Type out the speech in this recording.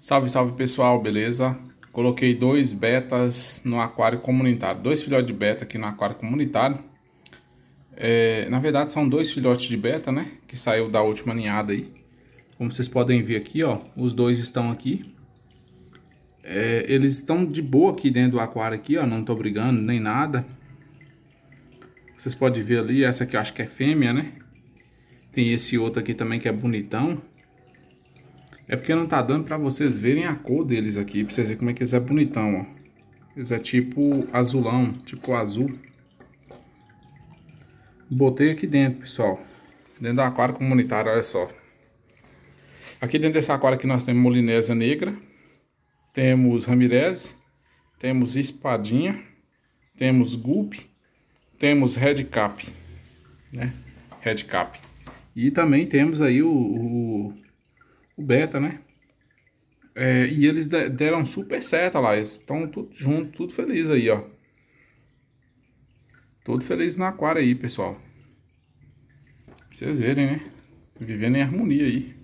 Salve, salve pessoal, beleza? Coloquei dois betas no aquário comunitário, dois filhotes de beta aqui no aquário comunitário. É, na verdade são dois filhotes de beta, né? Que saiu da última ninhada aí. Como vocês podem ver aqui, ó, os dois estão aqui. É, eles estão de boa aqui dentro do aquário aqui, ó, não tô brigando nem nada. Vocês podem ver ali, essa aqui eu acho que é fêmea, né? Tem esse outro aqui também que é bonitão. É porque não tá dando pra vocês verem a cor deles aqui, pra vocês verem como é que eles é bonitão, ó. Eles é tipo azulão, tipo azul. Botei aqui dentro, pessoal. Dentro do aquário comunitário, olha só. Aqui dentro desse aquário aqui nós temos molinésia negra. Temos ramirez. Temos espadinha. Temos gulp, Temos red cap. Né? Red cap. E também temos aí o, o o Beta, né? É, e eles deram super certo lá, eles estão tudo junto, tudo feliz aí, ó. Todo feliz na aquário aí, pessoal. Pra vocês verem, né? Vivendo em harmonia aí.